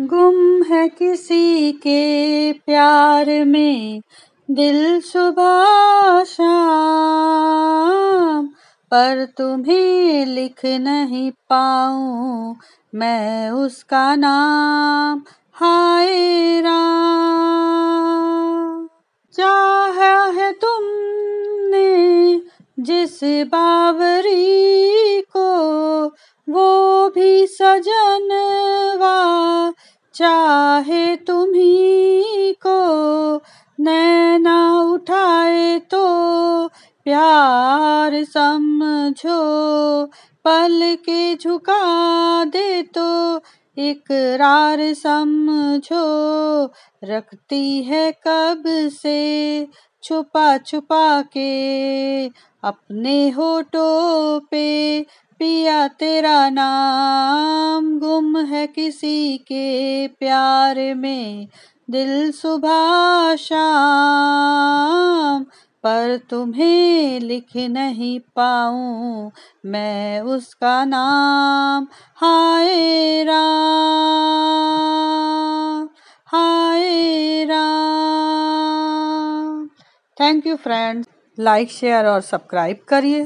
गुम है किसी के प्यार में दिल सुबह शाम पर तुम्हें लिख नहीं पाऊँ मैं उसका नाम हाय राम है तुमने जिस बावरी को वो भी सजन चाहे तुम्ही को नैना उठाए तो प्यार समझो पल के झुका दे तो इकरार समझो रखती है कब से छुपा छुपा के अपने होठों पे पिया तेरा नाम किसी के प्यार में दिल सुबह शाम पर तुम्हें लिख नहीं पाऊँ मैं उसका नाम हाय राम हाय Ram thank you friends like share और सब्सक्राइब करिए